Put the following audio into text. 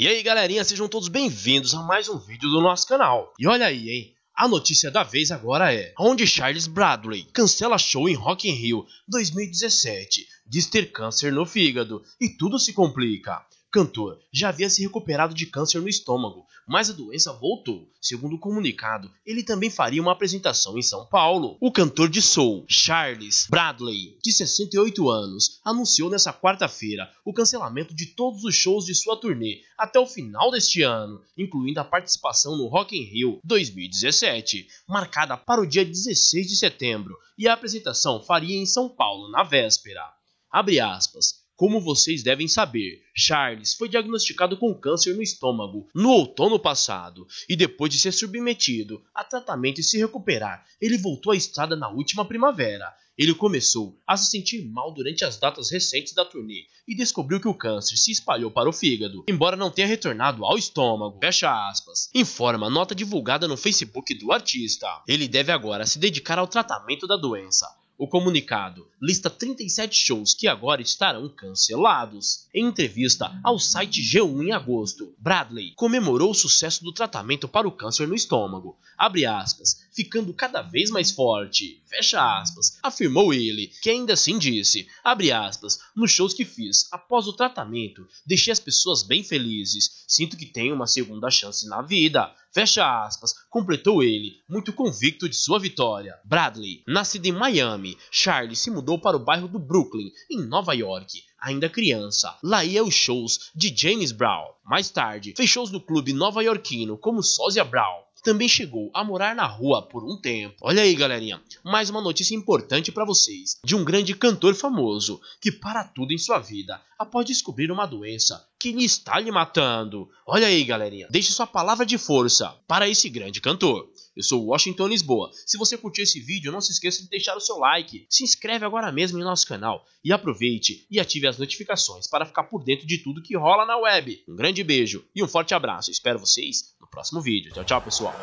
E aí galerinha, sejam todos bem-vindos a mais um vídeo do nosso canal. E olha aí, hein? A notícia da vez agora é onde Charles Bradley cancela show em Rock in Rio 2017, diz ter câncer no fígado e tudo se complica cantor, já havia se recuperado de câncer no estômago, mas a doença voltou. Segundo o comunicado, ele também faria uma apresentação em São Paulo. O cantor de soul, Charles Bradley, de 68 anos, anunciou nesta quarta-feira o cancelamento de todos os shows de sua turnê até o final deste ano, incluindo a participação no Rock in Rio 2017, marcada para o dia 16 de setembro, e a apresentação faria em São Paulo na véspera. Abre aspas. Como vocês devem saber, Charles foi diagnosticado com câncer no estômago no outono passado e depois de ser submetido a tratamento e se recuperar, ele voltou à estrada na última primavera. Ele começou a se sentir mal durante as datas recentes da turnê e descobriu que o câncer se espalhou para o fígado, embora não tenha retornado ao estômago. Fecha aspas. Informa a nota divulgada no Facebook do artista. Ele deve agora se dedicar ao tratamento da doença, o comunicado lista 37 shows que agora estarão cancelados. Em entrevista ao site G1 em agosto, Bradley comemorou o sucesso do tratamento para o câncer no estômago. Aspas, ficando cada vez mais forte, fecha aspas, afirmou ele, que ainda assim disse, abre aspas, nos shows que fiz, após o tratamento, deixei as pessoas bem felizes, sinto que tenho uma segunda chance na vida, fecha aspas, completou ele, muito convicto de sua vitória. Bradley, nascido em Miami, Charles se mudou para o bairro do Brooklyn, em Nova York, ainda criança. Lá ia os shows de James Brown. Mais tarde, fez shows no clube nova-iorquino como Sósia Brown também chegou a morar na rua por um tempo. Olha aí, galerinha, mais uma notícia importante para vocês, de um grande cantor famoso que para tudo em sua vida após descobrir uma doença que lhe está lhe matando. Olha aí, galerinha, deixe sua palavra de força para esse grande cantor. Eu sou Washington Lisboa. Se você curtiu esse vídeo, não se esqueça de deixar o seu like, se inscreve agora mesmo em nosso canal e aproveite e ative as notificações para ficar por dentro de tudo que rola na web. Um grande beijo e um forte abraço. Espero vocês próximo vídeo. Tchau, tchau, pessoal!